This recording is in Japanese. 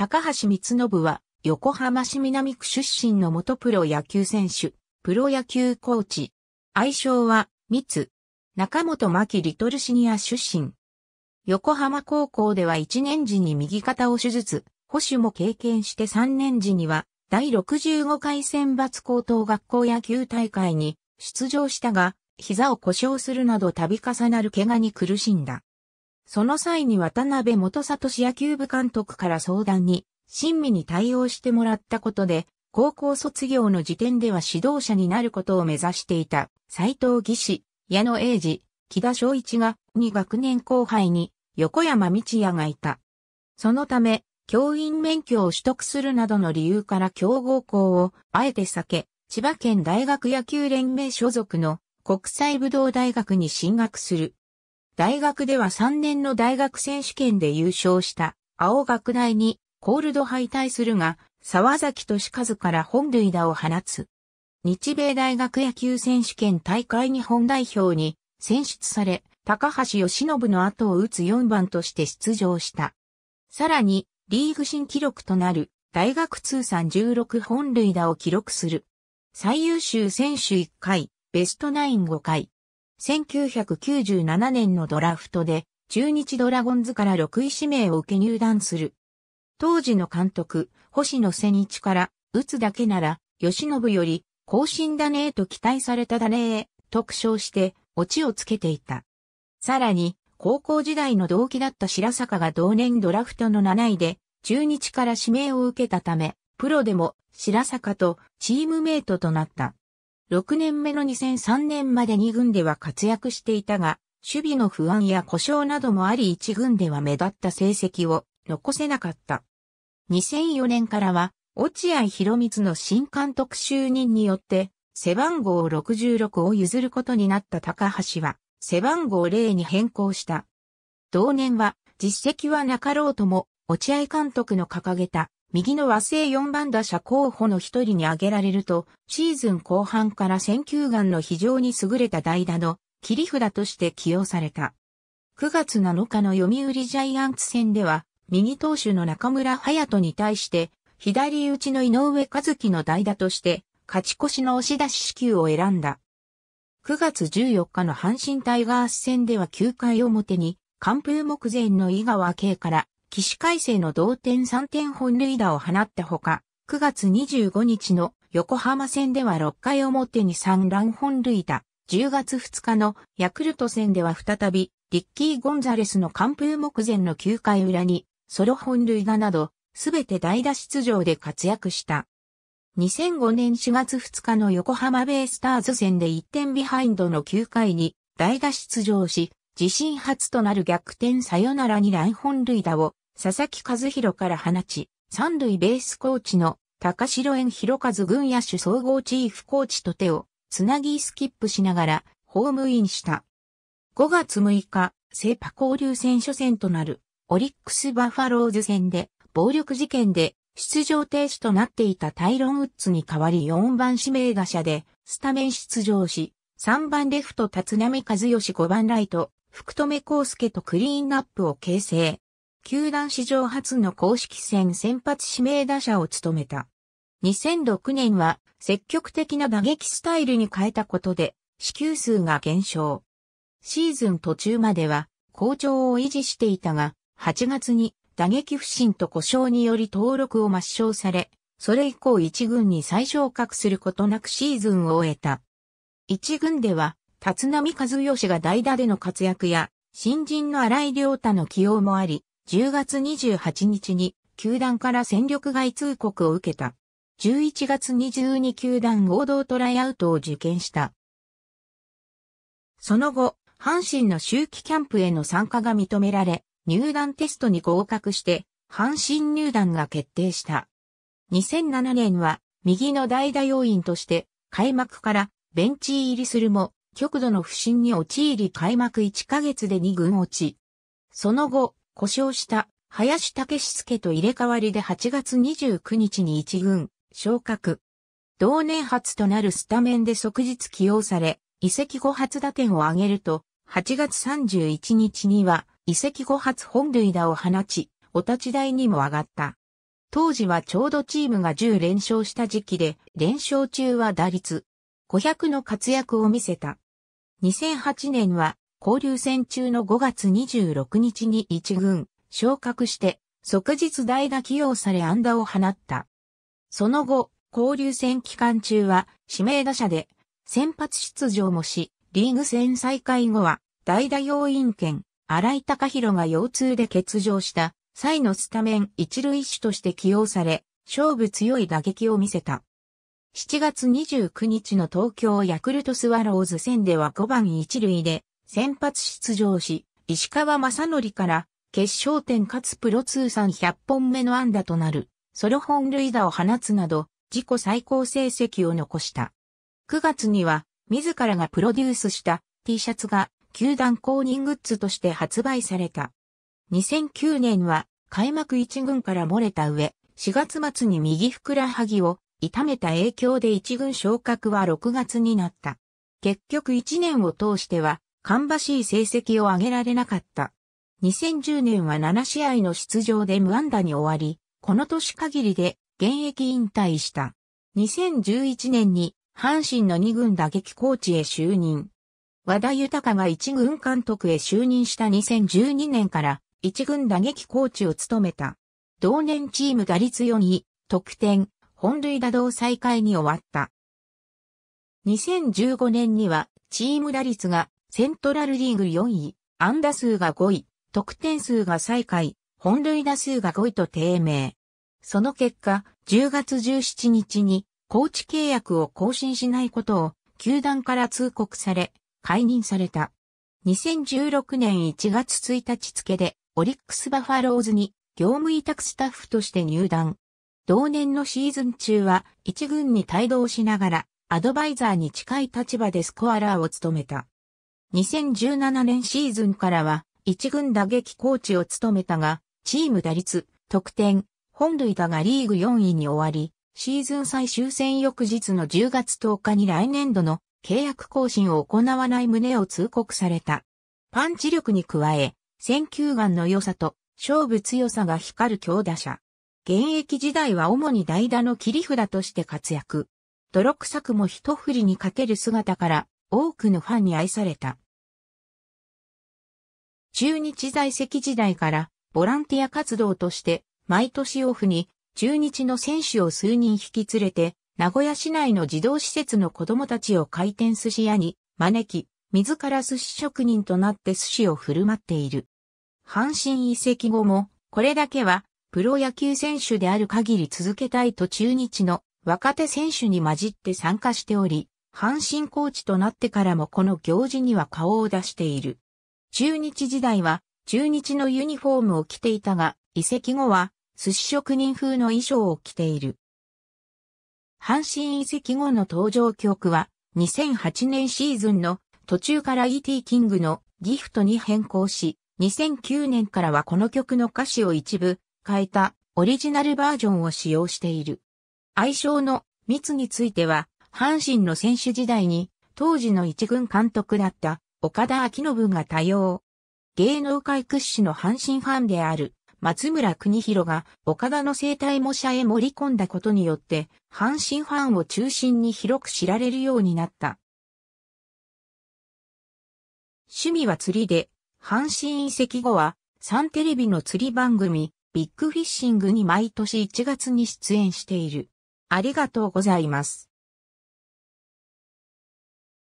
高橋光信は、横浜市南区出身の元プロ野球選手、プロ野球コーチ。愛称は、密。中本牧リトルシニア出身。横浜高校では1年時に右肩を手術、保守も経験して3年時には、第65回選抜高等学校野球大会に出場したが、膝を故障するなど度重なる怪我に苦しんだ。その際に渡辺元里市野球部監督から相談に、親身に対応してもらったことで、高校卒業の時点では指導者になることを目指していた、斎藤義士、矢野英二、木田昭一が、に学年後輩に、横山道也がいた。そのため、教員免許を取得するなどの理由から強豪校を、あえて避け、千葉県大学野球連盟所属の国際武道大学に進学する。大学では3年の大学選手権で優勝した青学大にコールド敗退するが、沢崎俊和から本塁打を放つ。日米大学野球選手権大会日本代表に選出され、高橋義信の後を打つ4番として出場した。さらに、リーグ新記録となる大学通算16本塁打を記録する。最優秀選手1回、ベストナイン5回、1997年のドラフトで中日ドラゴンズから6位指名を受け入団する。当時の監督、星野瀬日から、打つだけなら、吉信より、更新だねーと期待されただねー、特称して、オチをつけていた。さらに、高校時代の同期だった白坂が同年ドラフトの7位で、中日から指名を受けたため、プロでも白坂とチームメイトとなった。6年目の2003年まで2軍では活躍していたが、守備の不安や故障などもあり1軍では目立った成績を残せなかった。2004年からは、落合博光の新監督就任によって、背番号66を譲ることになった高橋は、背番号0に変更した。同年は、実績はなかろうとも、落合監督の掲げた、右の和製4番打者候補の一人に挙げられると、シーズン後半から選球眼の非常に優れた代打の切り札として起用された。9月7日の読売ジャイアンツ戦では、右投手の中村隼人に対して、左打ちの井上和樹の代打として、勝ち越しの押し出し支給を選んだ。9月14日の阪神タイガース戦では9回表に、完封目前の井川慶から起死回生の同点3点本塁打を放ったほか、9月25日の横浜戦では6回表に3乱本塁打、10月2日のヤクルト戦では再び、リッキー・ゴンザレスの完封目前の9回裏に、ソロ本塁打など、すべて代打出場で活躍した。2005年4月2日の横浜ベイスターズ戦で1点ビハインドの9回に代打出場し、自身初となる逆転サヨナラに乱本塁打を佐々木和弘から放ち、三塁ベースコーチの高城園弘和軍野手総合チーフコーチと手をつなぎスキップしながらホームインした。5月6日、セパ交流戦初戦となるオリックスバファローズ戦で暴力事件で出場停止となっていたタイロン・ウッズに代わり4番指名打者でスタメン出場し、3番レフト立浪和義5番ライト、福留康介とクリーンアップを形成。球団史上初の公式戦先発指名打者を務めた。2006年は積極的な打撃スタイルに変えたことで、支給数が減少。シーズン途中までは好調を維持していたが、8月に打撃不振と故障により登録を抹消され、それ以降一軍に再昇格することなくシーズンを終えた。一軍では、立浪和義が代打での活躍や、新人の荒井良太の起用もあり、10月28日に球団から戦力外通告を受けた。11月22球団合同トライアウトを受験した。その後、阪神の秋季キャンプへの参加が認められ、入団テストに合格して、阪神入団が決定した。2007年は、右の代打要員として、開幕からベンチ入りするも、極度の不振に陥り開幕1ヶ月で2軍落ち。その後、故障した林武助と入れ替わりで8月29日に一軍昇格。同年初となるスタメンで即日起用され、移籍後初打点を挙げると、8月31日には移籍後初本塁打を放ち、お立ち台にも上がった。当時はちょうどチームが10連勝した時期で、連勝中は打率500の活躍を見せた。2008年は交流戦中の5月26日に一軍、昇格して、即日代打起用され安打を放った。その後、交流戦期間中は指名打者で先発出場もし、リーグ戦再開後は代打要員権、荒井隆弘が腰痛で欠場した際のスタメン一塁手として起用され、勝負強い打撃を見せた。7月29日の東京ヤクルトスワローズ戦では5番一塁で先発出場し、石川正則から決勝点かつプロ通算100本目の安打となる、ソロ本塁打を放つなど、自己最高成績を残した。9月には、自らがプロデュースした T シャツが球団公認グッズとして発売された。2009年は開幕1軍から漏れた上、4月末に右ふくらはぎを痛めた影響で1軍昇格は6月になった。結局1年を通してはかんばしい成績を上げられなかった。2010年は7試合の出場で無安打に終わり、この年限りで現役引退した。2011年に阪神の2軍打撃コーチへ就任。和田豊が1軍監督へ就任した2012年から1軍打撃コーチを務めた。同年チーム打率4位、得点、本塁打同再開に終わった。2015年にはチーム打率がセントラルリーグ4位、安打数が5位、得点数が最下位、本塁打数が5位と低迷。その結果、10月17日に、コーチ契約を更新しないことを、球団から通告され、解任された。2016年1月1日付で、オリックスバファローズに、業務委託スタッフとして入団。同年のシーズン中は、一軍に帯同しながら、アドバイザーに近い立場でスコアラーを務めた。2017年シーズンからは、一軍打撃コーチを務めたが、チーム打率、得点、本塁打がリーグ4位に終わり、シーズン最終戦翌日の10月10日に来年度の契約更新を行わない旨を通告された。パンチ力に加え、選球眼の良さと勝負強さが光る強打者。現役時代は主に代打の切り札として活躍。泥臭くも一振りにかける姿から多くのファンに愛された。中日在籍時代からボランティア活動として毎年オフに中日の選手を数人引き連れて名古屋市内の児童施設の子供たちを回転寿司屋に招き、自ら寿司職人となって寿司を振る舞っている。阪神移籍後も、これだけはプロ野球選手である限り続けたいと中日の若手選手に混じって参加しており、阪神コーチとなってからもこの行事には顔を出している。中日時代は中日のユニフォームを着ていたが、移籍後は寿司職人風の衣装を着ている。阪神移籍後の登場曲は2008年シーズンの途中から E.T. キングのギフトに変更し、2009年からはこの曲の歌詞を一部変えたオリジナルバージョンを使用している。愛称の密については阪神の選手時代に、当時の一軍監督だった岡田昭信が多用。芸能界屈指の阪神ファンである松村邦弘が岡田の生態模写へ盛り込んだことによって、阪神ファンを中心に広く知られるようになった。趣味は釣りで、阪神移籍後は、サンテレビの釣り番組、ビッグフィッシングに毎年1月に出演している。ありがとうございます。